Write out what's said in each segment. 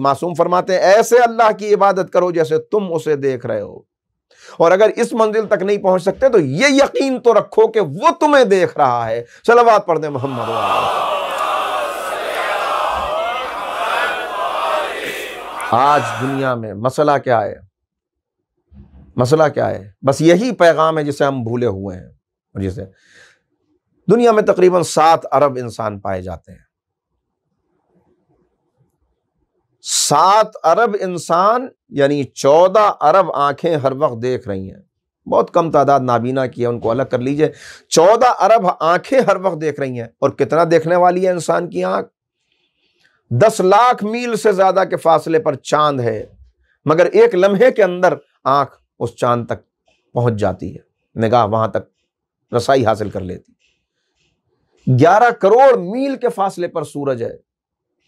मासूम फरमाते हैं ऐसे अल्लाह की इबादत करो जैसे तुम उसे देख रहे हो और अगर इस मंजिल तक नहीं पहुंच सकते तो ये यकीन तो रखो कि वो तुम्हें देख रहा है सलवात पढ़ दे मोहम्मद आज दुनिया में मसला क्या है मसला क्या है बस यही पैगाम है जिसे हम भूले हुए हैं वजह दुनिया में तकरीबन सात अरब इंसान पाए जाते हैं सात अरब इंसान यानी चौदह अरब आंखें हर वक्त देख रही हैं बहुत कम तादाद नाबीना की है उनको अलग कर लीजिए चौदह अरब आंखें हर वक्त देख रही हैं और कितना देखने वाली है इंसान की आंख दस लाख मील से ज्यादा के फासले पर चांद है मगर एक लम्हे के अंदर आंख उस चांद तक पहुंच जाती है निगाह वहां तक रसाई हासिल कर लेती ग्यारह करोड़ मील के फासले पर सूरज है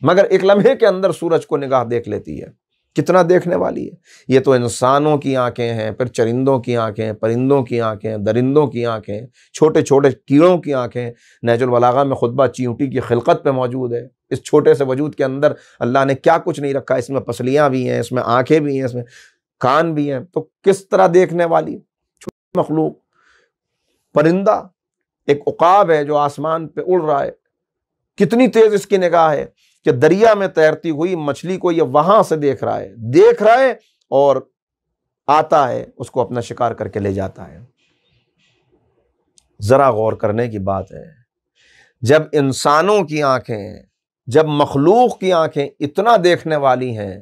मगर एक लम्हे के अंदर सूरज को निगाह देख लेती है कितना देखने वाली है ये तो इंसानों की आंखें हैं फिर चरिंदों की आंखें परिंदों की आंखें दरिंदों की आंखें छोटे छोटे कीड़ों की आंखें बलागा में खुतबा चींटी की खिलकत पे मौजूद है इस छोटे से वजूद के अंदर अल्लाह ने क्या कुछ नहीं रखा इसमें पसलियाँ भी हैं इसमें आंखें भी हैं इसमें कान भी हैं तो किस तरह देखने वाली छोटी मखलूक परिंदा एक उकाब है जो आसमान पे उड़ रहा है कितनी तेज इसकी निगाह है कि दरिया में तैरती हुई मछली को यह वहां से देख रहा है देख रहा है और आता है उसको अपना शिकार करके ले जाता है जरा गौर करने की बात है जब इंसानों की आंखें जब मखलूक की आंखें इतना देखने वाली हैं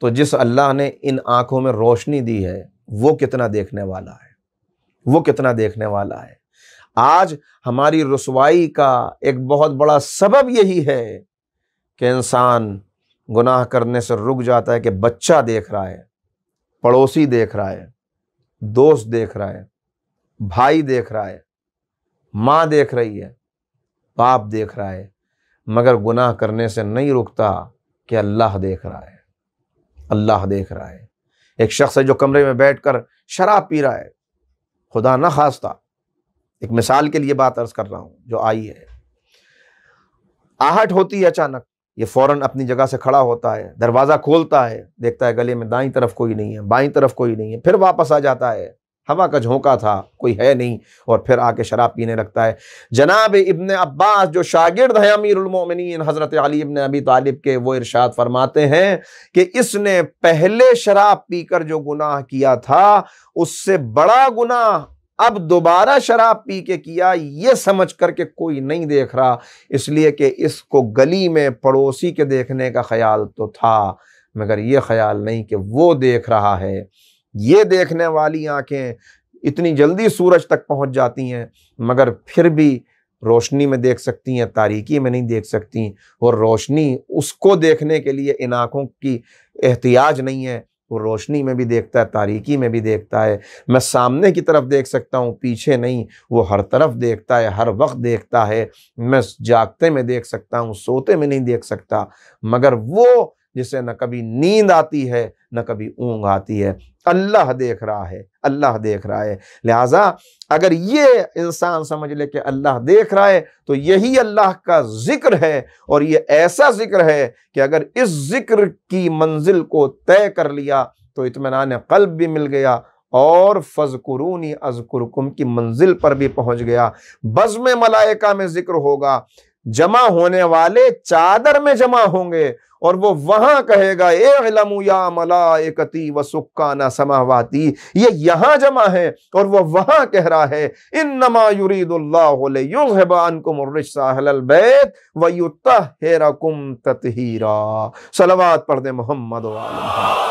तो जिस अल्लाह ने इन आंखों में रोशनी दी है वो कितना देखने वाला है वो कितना देखने वाला है आज हमारी रसवाई का एक बहुत बड़ा सबब यही है कि इंसान गुनाह करने से रुक जाता है कि बच्चा देख रहा है पड़ोसी देख रहा है दोस्त देख रहा है भाई देख रहा है माँ देख रही है बाप देख रहा है मगर गुनाह करने से नहीं रुकता कि अल्लाह देख रहा है अल्लाह देख रहा है एक शख्स है जो कमरे में बैठकर शराब पी रहा है खुदा न खास्ता एक मिसाल के लिए बात अर्ज कर रहा हूं जो आई है आहट होती है अचानक ये फौरन अपनी जगह से खड़ा होता है दरवाज़ा खोलता है देखता है गले में दाई तरफ कोई नहीं है बाई तरफ कोई नहीं है फिर वापस आ जाता है हवा का झोंका था कोई है नहीं और फिर आके शराब पीने लगता है जनाब इब्ने अब्बास जो शागिर्द हैं अमीरमिन हज़रत अली इब्ने अबी तालिब के वो इरशाद फरमाते हैं कि इसने पहले शराब पीकर जो गुनाह किया था उससे बड़ा गुनाह अब दोबारा शराब पी के किया ये समझ कर के कोई नहीं देख रहा इसलिए कि इसको गली में पड़ोसी के देखने का ख्याल तो था मगर ये ख्याल नहीं कि वो देख रहा है ये देखने वाली आंखें इतनी जल्दी सूरज तक पहुंच जाती हैं मगर फिर भी रोशनी में देख सकती हैं तारीकी में नहीं देख सकती और रोशनी उसको देखने के लिए इन आँखों की एहतियाज नहीं है वो रोशनी में भी देखता है तारीकी में भी देखता है मैं सामने की तरफ देख सकता हूँ पीछे नहीं वो हर तरफ देखता है हर वक्त देखता है मैं जागते में देख सकता हूँ सोते में नहीं देख सकता मगर वो जिसे न कभी नींद आती है न कभी ऊँग आती है अल्लाह देख रहा है अल्लाह देख रहा है लिहाजा अगर ये इंसान समझ ले कि अल्लाह देख रहा है तो यही अल्लाह का ज़िक्र है और ये ऐसा ज़िक्र है कि अगर इस ज़िक्र की मंजिल को तय कर लिया तो इतमान कल्ब भी मिल गया और फजकुरूनी अजकुरकुम की मंजिल पर भी पहुंच गया बज़म मलाइका में ज़िक्र होगा जमा होने वाले चादर में जमा होंगे और वो वहां कहेगा ए इलमू या मलाकती व सुक्का ना समावाती ये यहां जमा है और वो वहां कह रहा है इन नमा युरीदुल्लाबान युरीदुल्लाबानकुमरबैत व तत हीरा सलवाद पढ़ दे मोहम्मद वाला